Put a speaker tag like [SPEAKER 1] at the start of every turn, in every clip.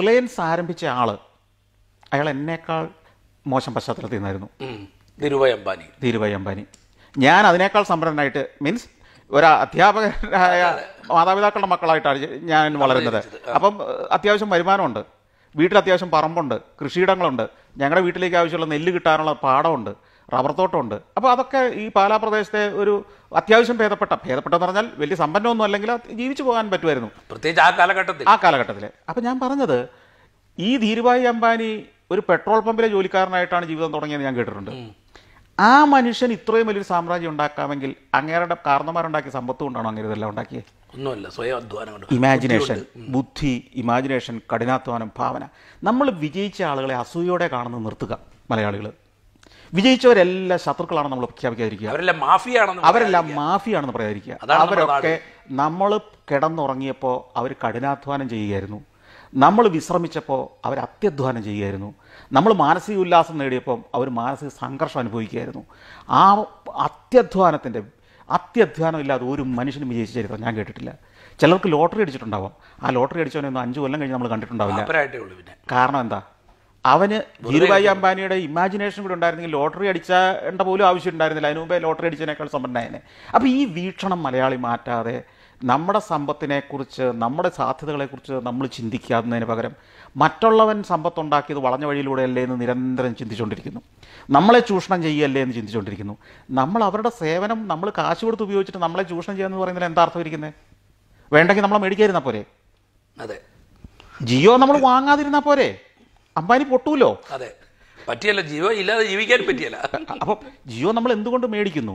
[SPEAKER 1] Reliance ആരംഭിച്ച ആള് അയാൾ എന്നേക്കാൾ മോശം പശ്ചാത്തലത്തിൽ നിന്നായിരുന്നു ധീരുഭായ് അംബാനി ധീരുഭായ് അംബാനി ഞാൻ അതിനേക്കാൾ സമ്പന്നനായിട്ട് മീൻസ് ഒരു അധ്യാപകരായ മാതാപിതാക്കളുടെ മക്കളായിട്ടാണ് ഞാൻ വളരുന്നത് അപ്പം അത്യാവശ്യം വരുമാനമുണ്ട് വീട്ടിൽ അത്യാവശ്യം പറമ്പുണ്ട് കൃഷിയിടങ്ങളുണ്ട് ഞങ്ങളുടെ വീട്ടിലേക്ക് ആവശ്യമുള്ള നെല്ല് കിട്ടാനുള്ള പാടമുണ്ട് റബ്ബർ തോട്ടമുണ്ട് അപ്പോൾ അതൊക്കെ ഈ പാലാ പ്രദേശത്തെ ഒരു അത്യാവശ്യം ഭേദപ്പെട്ട ഭേദപ്പെട്ടെന്ന് പറഞ്ഞാൽ വലിയ സമ്പന്നമൊന്നും അല്ലെങ്കിൽ ജീവിച്ചു പോകാൻ പറ്റുമായിരുന്നു പ്രത്യേകിച്ച് ആ കാലഘട്ടത്തിൽ ആ കാലഘട്ടത്തിൽ അപ്പം ഞാൻ പറഞ്ഞത് ഈ ധീരുഭായി അംബാനി ഒരു പെട്രോൾ പമ്പിലെ ജോലിക്കാരനായിട്ടാണ് ജീവിതം തുടങ്ങിയത് ഞാൻ കേട്ടിട്ടുണ്ട് ആ മനുഷ്യൻ ഇത്രയും വലിയൊരു സാമ്രാജ്യം ഉണ്ടാക്കാമെങ്കിൽ അങ്ങേരുടെ കാരണന്മാരുണ്ടാക്കിയ സമ്പത്ത് കൊണ്ടാണോ അങ്ങനെ ഇതെല്ലാം ഉണ്ടാക്കിയത് ഒന്നുമല്ല സ്വയം ഇമാജിനേഷൻ ബുദ്ധി ഇമാജിനേഷൻ കഠിനാധ്വാനം ഭാവന നമ്മൾ വിജയിച്ച ആളുകളെ അസൂയോടെ കാണുന്നത് നിർത്തുക മലയാളികൾ വിജയിച്ചവരെല്ലാം ശത്രുക്കളാണ് നമ്മൾ പ്രഖ്യാപിക്കാതിരിക്കുക അവരെല്ലാം മാഫിയാണെന്ന് അവരെല്ലാം മാഫിയാണെന്ന് പറയാതിരിക്കുക അവരൊക്കെ നമ്മൾ കിടന്നുറങ്ങിയപ്പോൾ അവർ കഠിനാധ്വാനം ചെയ്യുകയായിരുന്നു നമ്മൾ വിശ്രമിച്ചപ്പോൾ അവർ അത്യധ്വാനം ചെയ്യുകയായിരുന്നു നമ്മൾ മാനസിക ഉല്ലാസം നേടിയപ്പോൾ അവർ മാനസിക സംഘർഷം അനുഭവിക്കുകയായിരുന്നു ആ അത്യധ്വാനത്തിൻ്റെ അത്യധ്വാനം ഇല്ലാതെ ഒരു മനുഷ്യനും വിജയിച്ച ചരിത്രം ഞാൻ കേട്ടിട്ടില്ല ചിലർക്ക് ലോട്ടറി അടിച്ചിട്ടുണ്ടാവാം ആ ലോട്ടറി അടിച്ചവനെ ഒന്ന് അഞ്ച് കൊല്ലം കഴിഞ്ഞ് നമ്മൾ കണ്ടിട്ടുണ്ടാവില്ല കാരണം എന്താ അവന് ധീരുഭായി അംബാനിയുടെ ഇമാജിനേഷൻ കൂടെ ഉണ്ടായിരുന്നെങ്കിൽ ലോട്ടറി അടിച്ചേണ്ട പോലും ആവശ്യം ഉണ്ടായിരുന്നില്ല അതിനു മുമ്പേ ലോട്ടറി അടിച്ചതിനേക്കാൾ സമ്പന്നനായനെ അപ്പോൾ ഈ വീക്ഷണം മലയാളി മാറ്റാതെ നമ്മുടെ സമ്പത്തിനെക്കുറിച്ച് നമ്മുടെ സാധ്യതകളെക്കുറിച്ച് നമ്മൾ ചിന്തിക്കാവുന്നതിന് പകരം മറ്റുള്ളവൻ സമ്പത്തുണ്ടാക്കിയത് വളഞ്ഞ അല്ലേ എന്ന് നിരന്തരം ചിന്തിച്ചുകൊണ്ടിരിക്കുന്നു നമ്മളെ ചൂഷണം ചെയ്യല്ലേ എന്ന് ചിന്തിച്ചുകൊണ്ടിരിക്കുന്നു നമ്മൾ അവരുടെ സേവനം നമ്മൾ കാശ് കൊടുത്ത് ഉപയോഗിച്ചിട്ട് നമ്മളെ ചൂഷണം ചെയ്യാന്ന് പറയുന്നതിൽ എന്താ അർത്ഥം ഇരിക്കുന്നത് വേണ്ടെങ്കിൽ നമ്മളെ മേടിക്കാതിരുന്നാൽ പോരെ അതെ ജിയോ നമ്മൾ വാങ്ങാതിരുന്നാൽ പോരെ അംബാനി പൊട്ടൂലോ അതെ പറ്റിയല്ല ജിയോ ഇല്ലാതെ ജീവിക്കാൻ പറ്റിയല്ല അപ്പോൾ ജിയോ നമ്മൾ എന്തുകൊണ്ട് മേടിക്കുന്നു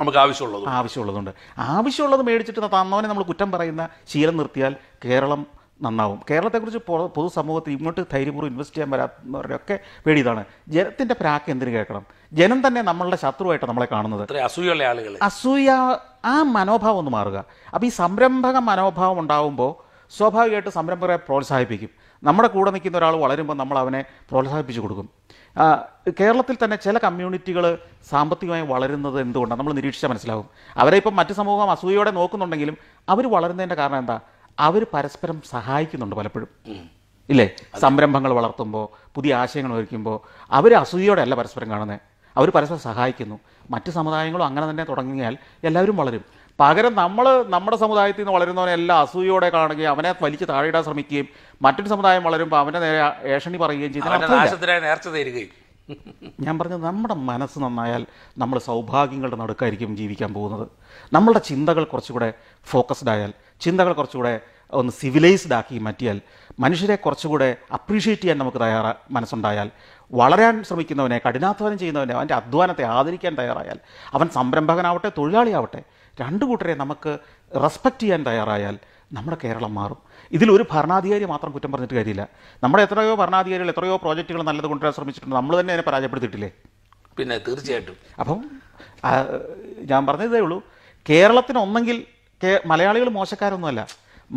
[SPEAKER 2] നമുക്ക് ആവശ്യമുള്ളത്
[SPEAKER 1] ആവശ്യമുള്ളതുണ്ട് ആവശ്യമുള്ളത് മേടിച്ചിട്ട് തന്നവനെ നമ്മൾ കുറ്റം പറയുന്ന ശീലം നിർത്തിയാൽ കേരളം നന്നാവും കേരളത്തെക്കുറിച്ച് പൊതുസമൂഹത്തിൽ ഇങ്ങോട്ട് ധൈര്യപൂർവ്വം ഇൻവെസ്റ്റ് ചെയ്യാൻ വരാത്തവരൊക്കെ പേടി ഇതാണ് ജനത്തിൻ്റെ പ്രാക്ക് എന്തിനു കേൾക്കണം ജനം തന്നെ നമ്മളുടെ ശത്രുവായിട്ട് നമ്മളെ കാണുന്നത് അസൂയ ആ മനോഭാവം ഒന്ന് മാറുക അപ്പോൾ ഈ സംരംഭക മനോഭാവം ഉണ്ടാവുമ്പോൾ സ്വാഭാവികമായിട്ട് സംരംഭകരെ പ്രോത്സാഹിപ്പിക്കും നമ്മുടെ കൂടെ നിൽക്കുന്ന ഒരാൾ വളരുമ്പോൾ നമ്മൾ അവനെ പ്രോത്സാഹിപ്പിച്ചു കൊടുക്കും കേരളത്തിൽ തന്നെ ചില കമ്മ്യൂണിറ്റികൾ സാമ്പത്തികമായി വളരുന്നത് എന്തുകൊണ്ടാണ് നമ്മൾ നിരീക്ഷിച്ചാൽ മനസ്സിലാവും അവരെ ഇപ്പം മറ്റു സമൂഹം അസൂയോടെ നോക്കുന്നുണ്ടെങ്കിലും അവർ വളരുന്നതിൻ്റെ കാരണം എന്താ അവർ പരസ്പരം സഹായിക്കുന്നുണ്ട് പലപ്പോഴും ഇല്ലേ സംരംഭങ്ങൾ വളർത്തുമ്പോൾ പുതിയ ആശയങ്ങൾ ഒരുക്കുമ്പോൾ അവർ അസൂയോടെ അല്ല പരസ്പരം കാണുന്നത് അവർ പരസ്പരം സഹായിക്കുന്നു മറ്റ് സമുദായങ്ങളും അങ്ങനെ തന്നെ തുടങ്ങിയാൽ എല്ലാവരും വളരും പകരം നമ്മൾ നമ്മുടെ സമുദായത്തിൽ നിന്ന് വളരുന്നവനെ എല്ലാ അസൂയോടെ കാണുകയും അവനെ വലിച്ച് താഴെയിടാൻ ശ്രമിക്കുകയും മറ്റൊരു സമുദായം വളരുമ്പോൾ അവനെ നേരെ ഏഷണി പറയുകയും ചെയ്യുന്ന ഞാൻ പറഞ്ഞത് നമ്മുടെ മനസ്സ് നന്നായാൽ നമ്മൾ സൗഭാഗ്യങ്ങളുടെ നടുക്കായിരിക്കും ജീവിക്കാൻ പോകുന്നത് നമ്മളുടെ ചിന്തകൾ കുറച്ചുകൂടെ ഫോക്കസ്ഡ് ആയാൽ ചിന്തകൾ കുറച്ചുകൂടെ ഒന്ന് സിവിലൈസ്ഡ് ആക്കി മാറ്റിയാൽ മനുഷ്യരെ കുറച്ചുകൂടെ അപ്രീഷിയേറ്റ് ചെയ്യാൻ നമുക്ക് തയ്യാറ മനസ്സുണ്ടായാൽ വളരാൻ ശ്രമിക്കുന്നവനെ കഠിനാധ്വാനം ചെയ്യുന്നവനെ അവൻ്റെ അധ്വാനത്തെ ആദരിക്കാൻ തയ്യാറായാൽ അവൻ സംരംഭകനാവട്ടെ തൊഴിലാളിയാവട്ടെ രണ്ടു കൂട്ടരെ നമുക്ക് റെസ്പെക്റ്റ് ചെയ്യാൻ തയ്യാറായാൽ നമ്മുടെ കേരളം മാറും ഇതിലൊരു ഭരണാധികാരി മാത്രം കുറ്റം പറഞ്ഞിട്ട് കാര്യമില്ല നമ്മുടെ എത്രയോ ഭരണാധികാരികൾ എത്രയോ പ്രോജക്റ്റുകൾ നല്ലത് കൊണ്ടുവരാൻ ശ്രമിച്ചിട്ടുണ്ട് നമ്മൾ തന്നെ അതിനെ പരാജയപ്പെടുത്തിയിട്ടില്ലേ പിന്നെ തീർച്ചയായിട്ടും അപ്പം ഞാൻ പറഞ്ഞതേ ഉള്ളൂ കേരളത്തിനൊന്നെങ്കിൽ ഒന്നെങ്കിൽ മലയാളികൾ മോശക്കാരൊന്നുമല്ല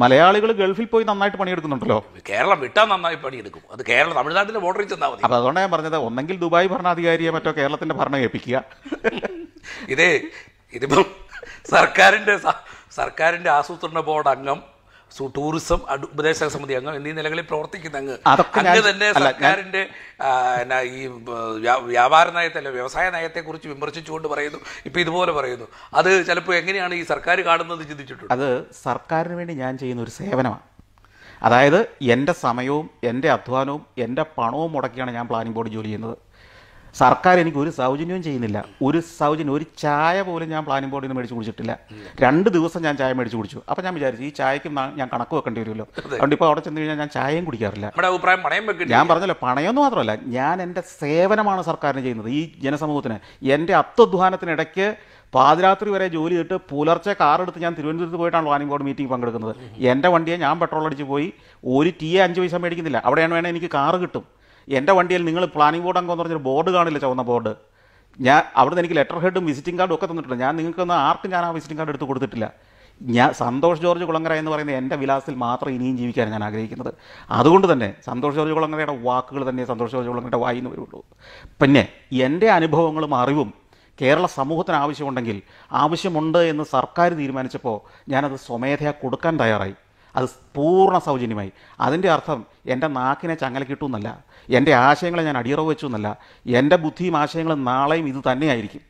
[SPEAKER 1] മലയാളികൾ ഗൾഫിൽ പോയി നന്നായിട്ട് പണിയെടുക്കുന്നുണ്ടല്ലോ കേരളം വിട്ടാൽ നന്നായി പണിയെടുക്കും അത് കേരളം തമിഴ്നാട്ടിലെ ബോർഡറിൽ ചെന്നാൽ മതി അപ്പൊ അതുകൊണ്ടാണ് ഞാൻ പറഞ്ഞത് ഒന്നെങ്കിൽ ദുബായ് ഭരണാധികാരിയെ മറ്റോ കേരളത്തിന്റെ ഭരണം ഏൽപ്പിക്കുക ഇതേ ഇതിപ്പം സർക്കാരിന്റെ സർക്കാരിന്റെ ആസൂത്രണ ബോർഡ് അംഗം ടൂറിസം ഉപദേശക സമിതി അംഗം എന്നീ നിലകളിൽ പ്രവർത്തിക്കുന്ന അങ്ങ് അങ്ങ് തന്നെ സർക്കാരിന്റെ ഈ വ്യാപാര നയത്തല്ല വ്യവസായ നയത്തെ കുറിച്ച് വിമർശിച്ചുകൊണ്ട് പറയുന്നു ഇപ്പൊ ഇതുപോലെ പറയുന്നു അത് ചിലപ്പോൾ എങ്ങനെയാണ് ഈ സർക്കാർ കാണുന്നത് ചിന്തിച്ചിട്ടുണ്ട് അത് സർക്കാരിന് വേണ്ടി ഞാൻ ചെയ്യുന്ന ഒരു സേവനമാണ് അതായത് എൻ്റെ സമയവും എൻ്റെ അധ്വാനവും എൻ്റെ പണവും മുടക്കിയാണ് ഞാൻ പ്ലാനിംഗ് ബോർഡ് ജോലി ചെയ്യുന്നത് സർക്കാർ എനിക്ക് ഒരു സൗജന്യവും ചെയ്യുന്നില്ല ഒരു സൗജന്യം ഒരു ചായ പോലും ഞാൻ പ്ലാനിംഗ് ബോർഡിൽ നിന്ന് മേടിച്ചു കുടിച്ചിട്ടില്ല രണ്ട് ദിവസം ഞാൻ ചായ മേടിച്ചു കുടിച്ചു അപ്പം ഞാൻ വിചാരിച്ചു ഈ ചായക്കും ഞാൻ കണക്ക് വെക്കേണ്ടി വരുമല്ലോ അതുകൊണ്ട് ഇപ്പോൾ അവിടെ ചെന്ന് കഴിഞ്ഞാൽ ഞാൻ ചായയും കുടിക്കാറില്ല പണയം ഞാൻ പറഞ്ഞല്ലോ പണയമൊന്നും മാത്രമല്ല ഞാൻ എൻ്റെ സേവനമാണ് സർക്കാരിന് ചെയ്യുന്നത് ഈ ജനസമൂഹത്തിന് എൻ്റെ അത്വധ്വാനത്തിനിടയ്ക്ക് പാതിരാത്രി വരെ ജോലി ചെയ്തിട്ട് പുലർച്ചെ കാറെടുത്ത് ഞാൻ തിരുവനന്തപുരത്ത് പോയിട്ടാണ് പ്ലാനിംഗ് ബോർഡ് മീറ്റിംഗ് പങ്കെടുക്കുന്നത് എൻ്റെ വണ്ടിയെ ഞാൻ പെട്രോൾ അടിച്ച് പോയി ഒരു ടീയെ അഞ്ച് പൈസ മേടിക്കുന്നില്ല അവിടെയാണ് വേണേൽ എനിക്ക് കാറ് കിട്ടും എൻ്റെ വണ്ടിയിൽ നിങ്ങൾ പ്ലാനിംഗ് ബോർഡ് അംഗം എന്ന് പറഞ്ഞൊരു ബോർഡ് കാണില്ല ചുവന്ന ബോർഡ് ഞാൻ അവിടുന്ന് എനിക്ക് ലെറ്റർ ഹെഡും വിസിറ്റിംഗ് കാർഡും ഒക്കെ തന്നിട്ടുണ്ട് ഞാൻ നിങ്ങൾക്കൊന്നും ആർക്കും ഞാൻ ആ വിസിറ്റിംഗ് കാർഡ് എടുത്ത് കൊടുത്തിട്ടില്ല ഞാൻ സന്തോഷ് ജോർജ് കുളങ്ങര എന്ന് പറയുന്ന എൻ്റെ വിലാസത്തിൽ മാത്രം ഇനിയും ജീവിക്കാൻ ഞാൻ ആഗ്രഹിക്കുന്നത് അതുകൊണ്ട് തന്നെ സന്തോഷ് ജോർജ് കുളങ്ങരയുടെ വാക്കുകൾ തന്നെ സന്തോഷ് ജോർജ് കുളങ്ങരയുടെ വായി എന്ന് വരുള്ളൂ പിന്നെ എൻ്റെ അനുഭവങ്ങളും അറിവും കേരള സമൂഹത്തിന് ആവശ്യമുണ്ടെങ്കിൽ ആവശ്യമുണ്ട് എന്ന് സർക്കാർ തീരുമാനിച്ചപ്പോൾ ഞാനത് സ്വമേധയാ കൊടുക്കാൻ തയ്യാറായി അത് പൂർണ്ണ സൗജന്യമായി അതിൻ്റെ അർത്ഥം എൻ്റെ നാക്കിനെ ചങ്ങല എന്നല്ല എൻ്റെ ആശയങ്ങളെ ഞാൻ അടിയറവ് വെച്ചു എന്നല്ല എൻ്റെ ബുദ്ധിയും ആശയങ്ങളും നാളെയും ഇത് തന്നെയായിരിക്കും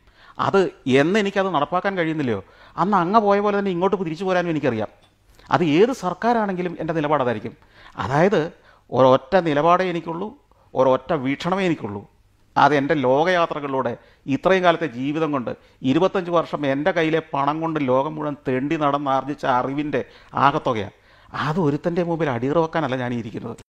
[SPEAKER 1] അത് എന്ന് എനിക്കത് നടപ്പാക്കാൻ കഴിയുന്നില്ലയോ അന്ന് അങ്ങ് പോയ പോലെ തന്നെ ഇങ്ങോട്ട് തിരിച്ചു പോരാനും എനിക്കറിയാം അത് ഏത് സർക്കാരാണെങ്കിലും എൻ്റെ നിലപാടതായിരിക്കും അതായത് ഒരൊറ്റ നിലപാടേ എനിക്കുള്ളൂ ഒരൊറ്റ വീക്ഷണമേ എനിക്കുള്ളൂ അത് എൻ്റെ ലോകയാത്രകളിലൂടെ ഇത്രയും കാലത്തെ ജീവിതം കൊണ്ട് ഇരുപത്തഞ്ച് വർഷം എൻ്റെ കയ്യിലെ പണം കൊണ്ട് ലോകം മുഴുവൻ തെണ്ടി നടന്നാർജിച്ച അറിവിൻ്റെ ആകത്തുകയാണ് അത് ഒരുത്തൻ്റെ മുമ്പിൽ വെക്കാനല്ല ഞാൻ ഇരിക്കുന്നത്